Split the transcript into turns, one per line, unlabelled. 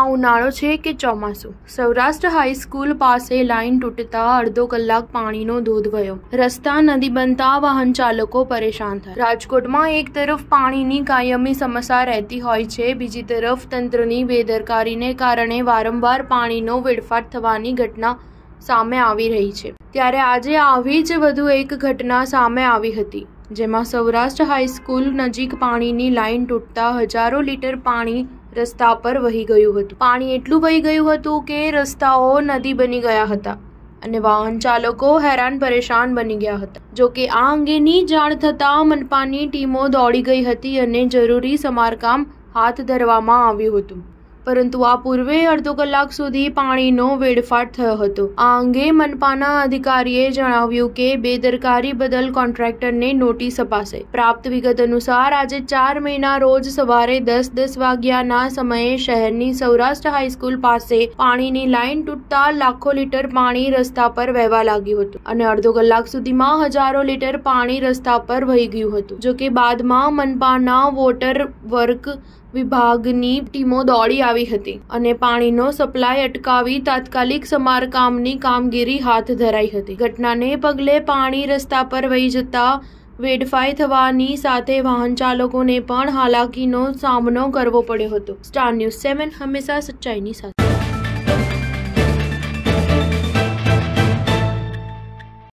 આ ઉનાળો છે કે ચોમાસું સૌરાષ્ટ્ર હાઈસ્કૂલ પાસે લાઇન તૂટતા અડધો કલાક પાણીનો ધોધ વયો રસ્તા નદી બનતા વાહન ચાલકો પરેશાન થયા રાજકોટમાં એક તરફ પાણીની કાયમી સમસ્યા રહેતી હોય છે બીજી તરફ તંત્રની બેદરકારીને કારણે વારંવાર પાણીનો વેડફાટ થવાની ઘટના સામે આવી રહી છે ત્યારે આજે આવી જ વધુ એક ઘટના સામે આવી હતી જેમાં સૌરાષ્ટ્ર હાઈસ્કૂલ નજીક પાણીની લાઈન તૂટતા હજારો લીટર પાણી રસ્તા પર વહી ગયું હતું પાણી એટલું વહી ગયું હતું કે રસ્તાઓ નદી બની ગયા હતા અને વાહન ચાલકો હેરાન પરેશાન બની ગયા હતા જો કે આ અંગેની જાણ થતાં મનપાની ટીમો દોડી ગઈ હતી અને જરૂરી સમારકામ હાથ ધરવામાં આવ્યું હતું પરંતુ આ પૂર્વે અડધો કલાક સુધી પાણીનો વેડફાટ થયો હતો આ અંગે મનપાના અધિકારીએ જણાવ્યું કે બેદરકારી બદલ કોન્ટ્રાક્ટરને નોટિસ અપાશે પ્રાપ્ત વિગત અનુસાર આજે ચાર મહિના રોજ સવારે દસ દસ વાગ્યાના સમયે શહેરની સૌરાષ્ટ્ર હાઈસ્કૂલ પાસે પાણીની લાઈન તૂટતા લાખો લીટર પાણી રસ્તા પર વહેવા લાગ્યું હતું અને અડધો કલાક સુધીમાં હજારો લીટર પાણી રસ્તા પર વહી ગયું હતું જોકે બાદમાં મનપાના વોટર વર્ક વિભાગની ટીમો દોડી આવી હતી અને પાણીનો સપ્લાય અટકાવી તાત્કાલિક સમારકામની કામગીરી હાથ ધરાઈ હતી ઘટનાને પગલે પાણી રસ્તા પર વહી જતા વેડફાઈ થવાની સાથે વાહન ચાલકોને પણ હાલાકીનો સામનો કરવો પડ્યો હતો સ્ટાર ન્યૂઝ સેવન હંમેશા સચ્ચાઈની સાથે